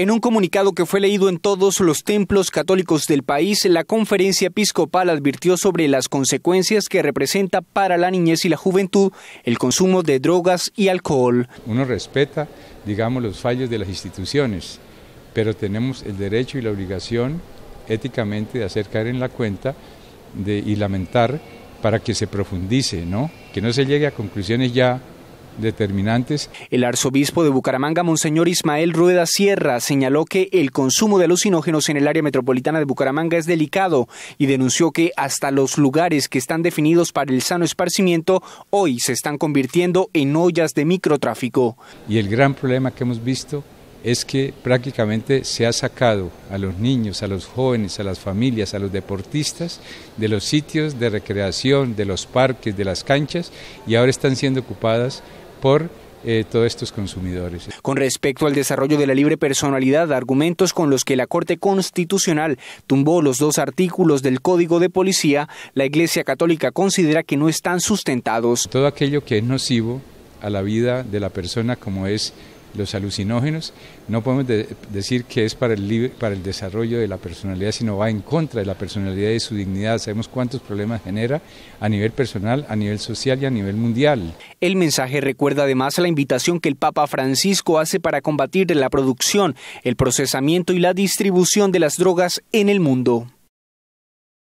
En un comunicado que fue leído en todos los templos católicos del país, la conferencia episcopal advirtió sobre las consecuencias que representa para la niñez y la juventud el consumo de drogas y alcohol. Uno respeta, digamos, los fallos de las instituciones, pero tenemos el derecho y la obligación éticamente de hacer caer en la cuenta y lamentar para que se profundice, ¿no? que no se llegue a conclusiones ya determinantes. El arzobispo de Bucaramanga, Monseñor Ismael Rueda Sierra, señaló que el consumo de alucinógenos en el área metropolitana de Bucaramanga es delicado y denunció que hasta los lugares que están definidos para el sano esparcimiento hoy se están convirtiendo en ollas de microtráfico. Y el gran problema que hemos visto es que prácticamente se ha sacado a los niños, a los jóvenes, a las familias, a los deportistas de los sitios de recreación, de los parques, de las canchas y ahora están siendo ocupadas por eh, todos estos consumidores. Con respecto al desarrollo de la libre personalidad, argumentos con los que la Corte Constitucional tumbó los dos artículos del Código de Policía, la Iglesia Católica considera que no están sustentados. Todo aquello que es nocivo a la vida de la persona, como es los alucinógenos, no podemos decir que es para el, para el desarrollo de la personalidad, sino va en contra de la personalidad y de su dignidad. Sabemos cuántos problemas genera a nivel personal, a nivel social y a nivel mundial. El mensaje recuerda además la invitación que el Papa Francisco hace para combatir la producción, el procesamiento y la distribución de las drogas en el mundo.